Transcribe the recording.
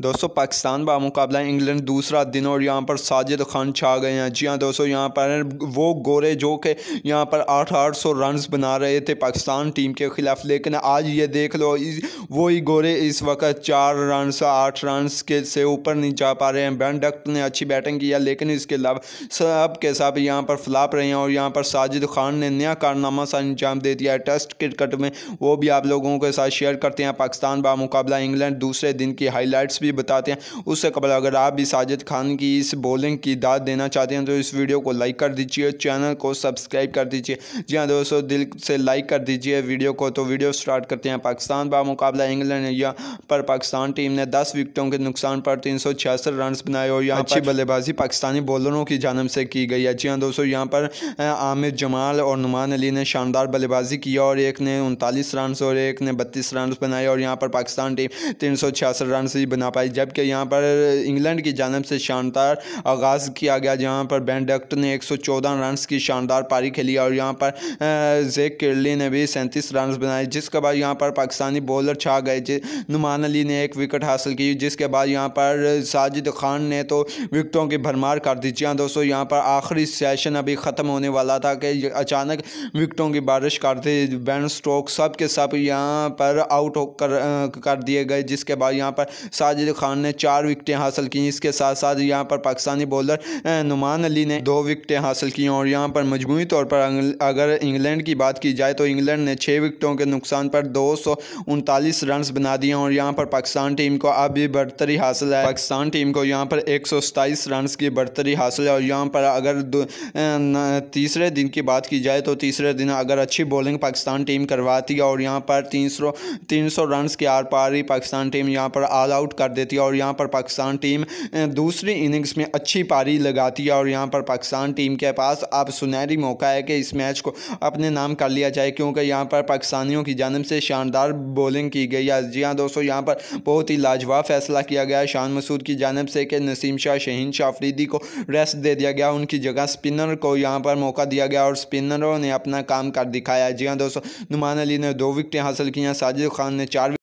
दोस्तों पाकिस्तान बामुकाबला इंग्लैंड दूसरा दिन और यहाँ पर साजिद खान छा गए हैं जी हाँ दोस्तों यहाँ पर वो गोरे जो के यहाँ पर आठ आठ सौ रन बना रहे थे पाकिस्तान टीम के ख़िलाफ़ लेकिन आज ये देख लो वो ही गोरे इस वक्त चार रन आठ रन के से ऊपर नहीं जा पा रहे हैं बैन ने अच्छी बैटिंग किया लेकिन इसके अलावा सब के सब यहाँ पर फ्लाप रहे हैं और यहाँ पर साजिद खान ने नया कारनामा सा अंजाम दे दिया है टेस्ट क्रिकेट में वो भी आप लोगों के साथ शेयर करते हैं पाकिस्तान बामुकाबला इंग्लैंड दूसरे दिन की हाईलाइट्स भी भी बताते हैं उससे कबल अगर आप भी साजिद खान की इस बॉलिंग की दाद देना चाहते हैं तो इस वीडियो को लाइक कर दीजिए चैनल को सब्सक्राइब कर दीजिए जी हाँ दोस्तों दिल से लाइक कर दीजिए वीडियो को तो वीडियो स्टार्ट करते हैं पाकिस्तान बा मुकाबला इंग्लैंड या पर पाकिस्तान टीम ने दस विकटों के नुकसान पर तीन सौ छियासठ रन बनाए और यहाँ अच्छी बल्लेबाजी पाकिस्तानी बॉलरों की जानब से की गई है जी हाँ दोस्तों यहाँ पर आमिर जमाल और नुमान अली ने शानदार बल्लेबाजी की और एक ने उनतालीस रन और एक ने बत्तीस रन बनाए और यहाँ पर पाकिस्तान टीम तीन सौ छियासठ रन ही बना पाई जबकि यहाँ पर इंग्लैंड की जानब से शानदार आगाज़ किया गया जहाँ पर बैनडक्ट ने एक सौ चौदह रन की शानदार पारी खेली और यहाँ पर जेक किरली ने भी सैंतीस रन बनाए जिसके बाद यहाँ पर पाकिस्तानी बॉलर छा गए नुमान अली ने एक विकेट हासिल की जिसके बाद यहाँ पर साजिद खान ने तो विकटों की भरमार कर दी जी हाँ दोस्तों यहाँ पर आखिरी सेशन अभी ख़त्म होने वाला था कि अचानक विकटों की बारिश कर दी बैन स्ट्रोक सब के सब यहाँ पर आउट कर कर दिए गए जिसके बाद यहाँ पर साजिद अली खान ने चार विकटें हासिल की इसके साथ साथ यहाँ पर पाकिस्तानी बॉलर नुमान अली ने दो विकटें हासिल की और यहाँ पर मजमू तौर पर अगर इंग्लैंड की बात की जाए तो इंग्लैंड ने छः विकटों के नुकसान पर दो रन बना दिए और यहाँ पर पाकिस्तान टीम को अब भी बढ़तरी हासिल है पाकिस्तान टीम को यहाँ पर एक रन की बढ़तरी हासिल है और यहाँ पर अगर तीसरे दिन की बात की जाए तो तीसरे दिन अगर अच्छी बॉलिंग पाकिस्तान टीम करवाती है और यहाँ पर तीन सौ तीन सौ रन की आर पारी पाकिस्तान टीम यहाँ पर ऑल आउट कर देती है और यहाँ पर पाकिस्तान टीम दूसरी इनिंग्स में अच्छी पारी लगाती है और यहाँ पर पाकिस्तान टीम के पास अब सुनहरी मौका है कि इस मैच को अपने नाम कर लिया जाए क्योंकि यहाँ पर पाकिस्तानियों की जानब से शानदार बॉलिंग की गई है जी हाँ दोस्तों यहाँ पर बहुत ही लाजवाब फैसला किया गया शान मसूद की जानब से कि नसीम शाह शहीन शाह अफरीदी को रेस्ट दे दिया गया उनकी जगह स्पिनर को यहाँ पर मौका दिया गया और स्पिनरों ने अपना काम कर दिखाया जी हाँ दोस्तों नुमान अली ने दो विकटें हासिल की हैं साजिद खान ने चार